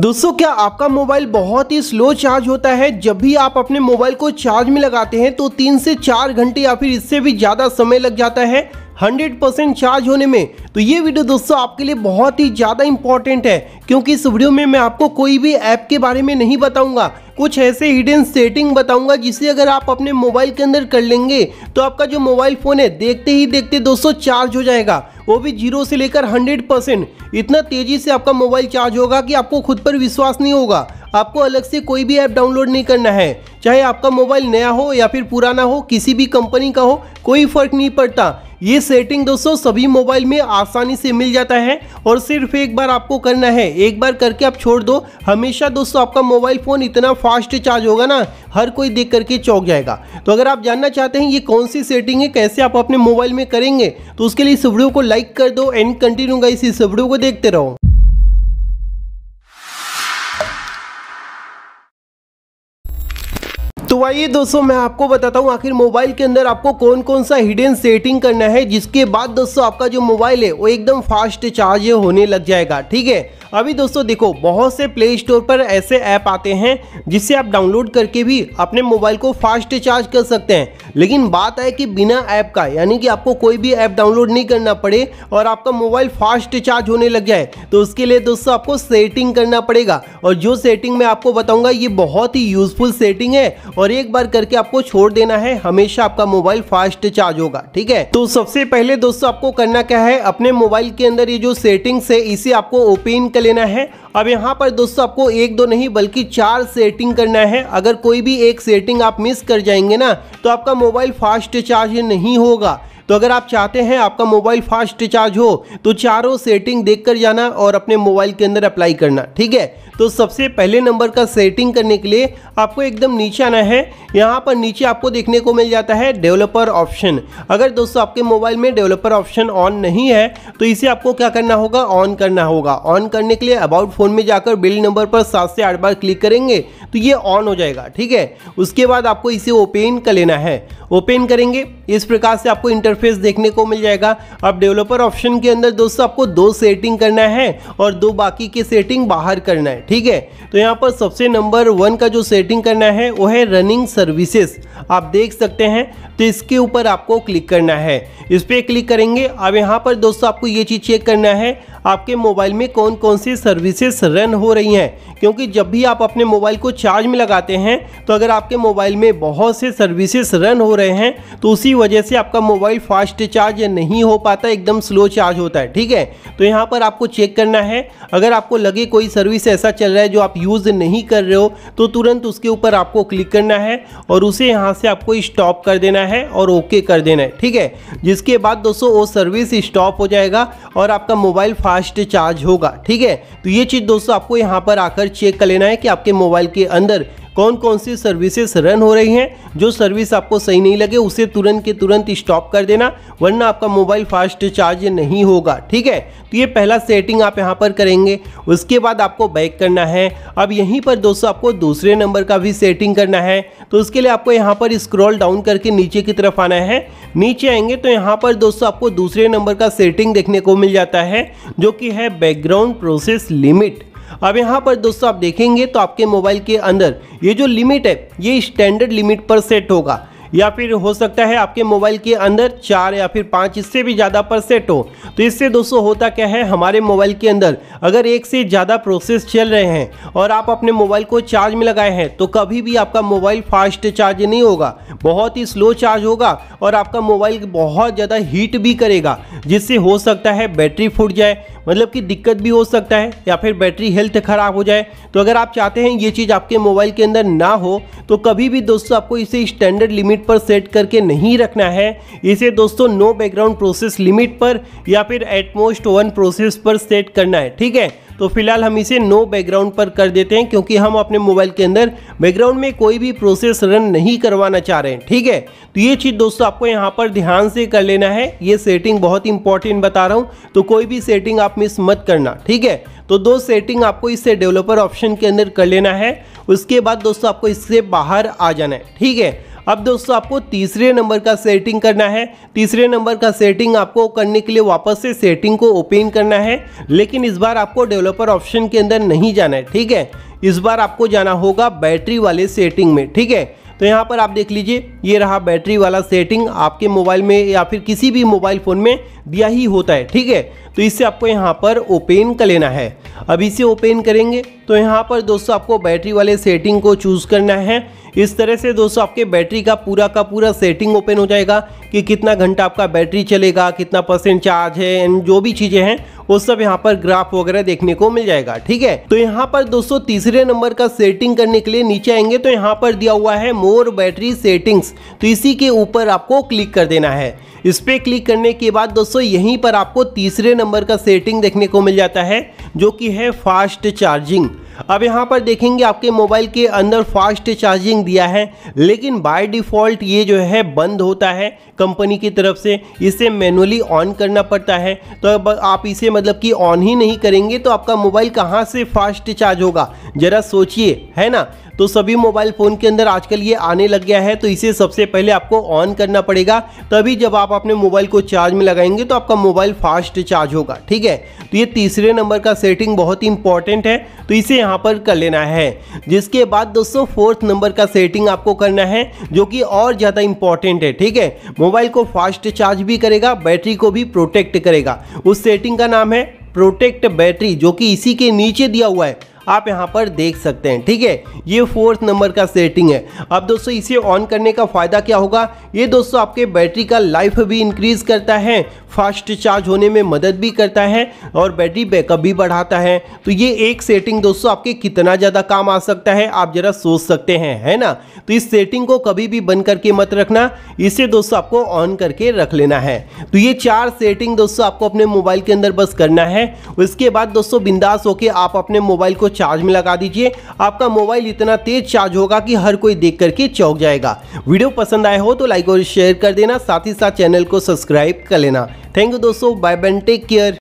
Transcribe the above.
दोस्तों क्या आपका मोबाइल बहुत ही स्लो चार्ज होता है जब भी आप अपने मोबाइल को चार्ज में लगाते हैं तो तीन से चार घंटे या फिर इससे भी ज़्यादा समय लग जाता है हंड्रेड परसेंट चार्ज होने में तो ये वीडियो दोस्तों आपके लिए बहुत ही ज़्यादा इंपॉर्टेंट है क्योंकि इस वीडियो में मैं आपको कोई भी ऐप के बारे में नहीं बताऊंगा कुछ ऐसे हिडन सेटिंग बताऊंगा जिसे अगर आप अपने मोबाइल के अंदर कर लेंगे तो आपका जो मोबाइल फ़ोन है देखते ही देखते दोस्तों चार्ज हो जाएगा वो भी जीरो से लेकर हंड्रेड परसेंट इतना तेज़ी से आपका मोबाइल चार्ज होगा कि आपको खुद पर विश्वास नहीं होगा आपको अलग से कोई भी ऐप डाउनलोड नहीं करना है चाहे आपका मोबाइल नया हो या फिर पुराना हो किसी भी कंपनी का हो कोई फर्क नहीं पड़ता ये सेटिंग दोस्तों सभी मोबाइल में आसानी से मिल जाता है और सिर्फ एक बार आपको करना है एक बार करके आप छोड़ दो हमेशा दोस्तों आपका मोबाइल फ़ोन इतना फास्ट चार्ज होगा ना हर कोई देख करके चौंक जाएगा तो अगर आप जानना चाहते हैं ये कौन सी सेटिंग है कैसे आप अपने मोबाइल में करेंगे तो उसके लिए इस वीडियो को लाइक कर दो एंड कंटिन्यू इस वीडियो को देखते रहो आइए दोस्तों मैं आपको बताता हूँ आखिर मोबाइल के अंदर आपको कौन कौन सा हिडन सेटिंग करना है जिसके बाद दोस्तों आपका जो मोबाइल है वो एकदम फास्ट चार्ज होने लग जाएगा ठीक है अभी दोस्तों देखो बहुत से प्ले स्टोर पर ऐसे ऐप आते हैं जिससे आप डाउनलोड करके भी अपने मोबाइल को फास्ट चार्ज कर सकते हैं लेकिन बात है कि बिना ऐप का यानी कि आपको कोई भी ऐप डाउनलोड नहीं करना पड़े और आपका मोबाइल फास्ट चार्ज होने लग जाए तो उसके लिए दोस्तों आपको सेटिंग करना पड़ेगा और जो सेटिंग मैं आपको बताऊंगा ये बहुत ही यूजफुल सेटिंग है और एक बार करके आपको छोड़ देना है हमेशा आपका मोबाइल फास्ट चार्ज होगा ठीक है तो सबसे पहले दोस्तों आपको करना क्या है अपने मोबाइल के अंदर ये जो सेटिंग्स है इसे आपको ओपन कर लेना है अब यहाँ पर दोस्तों आपको एक दो नहीं बल्कि चार सेटिंग करना है अगर कोई भी एक सेटिंग आप मिस कर जाएंगे ना तो आपका मोबाइल फास्ट चार्ज नहीं होगा तो अगर आप चाहते हैं आपका मोबाइल फास्ट चार्ज हो तो चारों सेटिंग देख कर जाना और अपने मोबाइल के अंदर अप्लाई करना ठीक है तो सबसे पहले नंबर का सेटिंग करने के लिए आपको एकदम नीचे आना है यहाँ पर नीचे आपको देखने को मिल जाता है डेवलपर ऑप्शन अगर दोस्तों आपके मोबाइल में डेवलपर ऑप्शन ऑन नहीं है तो इसे आपको क्या करना होगा ऑन करना होगा ऑन करने के लिए अबाउट फोन में जाकर बिल नंबर पर सात से आठ बार क्लिक करेंगे तो ये ऑन हो जाएगा ठीक है उसके बाद आपको इसे ओपन कर लेना है ओपन करेंगे इस प्रकार से आपको इंटर इंटरफेस देखने को मिल जाएगा अब डेवलपर ऑप्शन के अंदर दोस्तों आपको दो सेटिंग करना है और दो बाकी के सेटिंग बाहर करना है ठीक है तो यहाँ पर सबसे नंबर वन का जो सेटिंग करना है वो है रनिंग सर्विसेस आप देख सकते हैं तो इसके ऊपर आपको क्लिक करना है इस पर क्लिक करेंगे अब यहाँ पर दोस्तों आपको ये चीज़ चेक करना है आपके मोबाइल में कौन कौन सी सर्विसेज रन हो रही हैं क्योंकि जब भी आप अपने मोबाइल को चार्ज में लगाते हैं तो अगर आपके मोबाइल में बहुत से सर्विसेज रन हो रहे हैं तो उसी वजह से आपका मोबाइल फास्ट चार्ज नहीं हो पाता एकदम स्लो चार्ज होता है ठीक है तो यहाँ पर आपको चेक करना है अगर आपको लगे कोई सर्विस ऐसा चल रहा है जो आप यूज़ नहीं कर रहे हो तो तुरंत उसके ऊपर आपको क्लिक करना है और उसे यहाँ से आपको स्टॉप कर देना है और ओके कर देना है ठीक है जिसके बाद दोस्तों वो सर्विस स्टॉप हो जाएगा और आपका मोबाइल फास्ट फास्ट चार्ज होगा ठीक है तो ये चीज़ दोस्तों आपको यहाँ पर आकर चेक कर लेना है कि आपके मोबाइल के अंदर कौन कौन सी सर्विसेज रन हो रही हैं जो सर्विस आपको सही नहीं लगे उसे तुरंत के तुरंत स्टॉप कर देना वरना आपका मोबाइल फास्ट चार्ज नहीं होगा ठीक है तो ये पहला सेटिंग आप यहाँ पर करेंगे उसके बाद आपको बैक करना है अब यहीं पर दोस्तों आपको दूसरे नंबर का भी सेटिंग करना है तो उसके लिए आपको यहाँ पर स्क्रॉल डाउन करके नीचे की तरफ आना है नीचे आएंगे तो यहाँ पर दोस्तों आपको दूसरे नंबर का सेटिंग देखने को मिल जाता है जो कि है बैकग्राउंड प्रोसेस लिमिट अब यहाँ पर दोस्तों आप देखेंगे तो आपके मोबाइल के अंदर ये जो लिमिट है ये स्टैंडर्ड लिमिट पर सेट होगा या फिर हो सकता है आपके मोबाइल के अंदर चार या फिर पाँच इससे भी ज़्यादा पर सेट हो तो इससे दोस्तों होता क्या है हमारे मोबाइल के अंदर अगर एक से ज़्यादा प्रोसेस चल रहे हैं और आप अपने मोबाइल को चार्ज में लगाए हैं तो कभी भी आपका मोबाइल फास्ट चार्ज नहीं होगा बहुत ही स्लो चार्ज होगा और आपका मोबाइल बहुत ज़्यादा हीट भी करेगा जिससे हो सकता है बैटरी फूट जाए मतलब कि दिक्कत भी हो सकता है या फिर बैटरी हेल्थ ख़राब हो जाए तो अगर आप चाहते हैं ये चीज़ आपके मोबाइल के अंदर ना हो तो कभी भी दोस्तों आपको इसे स्टैंडर्ड लिमिट लिमिट पर सेट करके नहीं रखना है इसे दोस्तों नो बैकग्राउंड प्रोसेस लिमिट पर या फिर एटमोस्ट वन प्रोसेस पर सेट करना है ठीक है तो फिलहाल हम इसे नो बैकग्राउंड पर कर देते हैं क्योंकि हम अपने मोबाइल के अंदर बैकग्राउंड में कोई भी प्रोसेस रन नहीं करवाना चाह रहे हैं ठीक है तो ये चीज़ दोस्तों आपको यहाँ पर ध्यान से कर लेना है ये सेटिंग बहुत इंपॉर्टेंट बता रहा हूँ तो कोई भी सेटिंग आप मिस मत करना ठीक है तो दो सेटिंग आपको इससे डेवलपर ऑप्शन के अंदर कर लेना है उसके बाद दोस्तों आपको इससे बाहर आ जाना है ठीक है अब दोस्तों आपको तीसरे नंबर का सेटिंग करना है तीसरे नंबर का सेटिंग आपको करने के लिए वापस से सेटिंग को ओपन करना है लेकिन इस बार आपको डेवलपर ऑप्शन के अंदर नहीं जाना है ठीक है इस बार आपको जाना होगा बैटरी वाले सेटिंग में ठीक है तो यहाँ पर आप देख लीजिए ये रहा बैटरी वाला सेटिंग आपके मोबाइल में या फिर किसी भी मोबाइल फ़ोन में दिया ही होता है ठीक है तो इससे आपको यहाँ पर ओपन कर लेना है अब इसे ओपन करेंगे तो यहाँ पर दोस्तों आपको बैटरी वाले सेटिंग को चूज़ करना है इस तरह से दोस्तों आपके बैटरी का पूरा का पूरा सेटिंग ओपन हो जाएगा कि कितना घंटा आपका बैटरी चलेगा कितना परसेंट चार्ज है एंड जो भी चीज़ें हैं वो सब यहाँ पर ग्राफ वगैरह देखने को मिल जाएगा ठीक है तो यहाँ पर दोस्तों तीसरे नंबर का सेटिंग करने के लिए नीचे आएंगे तो यहाँ पर दिया हुआ है मोर बैटरी सेटिंग्स तो इसी के ऊपर आपको क्लिक कर देना है इस पर क्लिक करने के बाद दोस्तों यहीं पर आपको तीसरे नंबर का सेटिंग देखने को मिल जाता है जो कि है फास्ट चार्जिंग अब यहाँ पर देखेंगे आपके मोबाइल के अंदर फास्ट चार्जिंग दिया है लेकिन बाय डिफ़ॉल्ट ये जो है बंद होता है कंपनी की तरफ से इसे मैनुअली ऑन करना पड़ता है तो अब आप इसे मतलब कि ऑन ही नहीं करेंगे तो आपका मोबाइल कहाँ से फास्ट चार्ज होगा ज़रा सोचिए है ना तो सभी मोबाइल फ़ोन के अंदर आजकल ये आने लग गया है तो इसे सबसे पहले आपको ऑन करना पड़ेगा तभी जब आप अपने मोबाइल को चार्ज में लगाएंगे तो आपका मोबाइल फास्ट चार्ज होगा ठीक है तो ये तीसरे नंबर का सेटिंग बहुत ही इंपॉर्टेंट है तो इसे यहाँ पर कर लेना है जिसके बाद दोस्तों फोर्थ नंबर का सेटिंग आपको करना है जो कि और ज़्यादा इंपॉर्टेंट है ठीक है मोबाइल को फास्ट चार्ज भी करेगा बैटरी को भी प्रोटेक्ट करेगा उस सेटिंग का नाम है प्रोटेक्ट बैटरी जो कि इसी के नीचे दिया हुआ है आप यहाँ पर देख सकते हैं ठीक है ये फोर्थ नंबर का सेटिंग है अब दोस्तों इसे ऑन करने का फ़ायदा क्या होगा ये दोस्तों आपके बैटरी का लाइफ भी इंक्रीज़ करता है फास्ट चार्ज होने में मदद भी करता है और बैटरी बैकअप भी बढ़ाता है तो ये एक सेटिंग दोस्तों आपके कितना ज़्यादा काम आ सकता है आप ज़रा सोच सकते हैं है ना तो इस सेटिंग को कभी भी बंद करके मत रखना इसे दोस्तों आपको ऑन करके रख लेना है तो ये चार सेटिंग दोस्तों आपको अपने मोबाइल के अंदर बस करना है उसके बाद दोस्तों बिंदास होकर आप अपने मोबाइल को चार्ज में लगा दीजिए आपका मोबाइल इतना तेज चार्ज होगा कि हर कोई देख करके चौक जाएगा वीडियो पसंद आए हो तो लाइक और शेयर कर देना साथ ही साथ चैनल को सब्सक्राइब कर लेना थैंक यू दोस्तों बाय बाय टेक केयर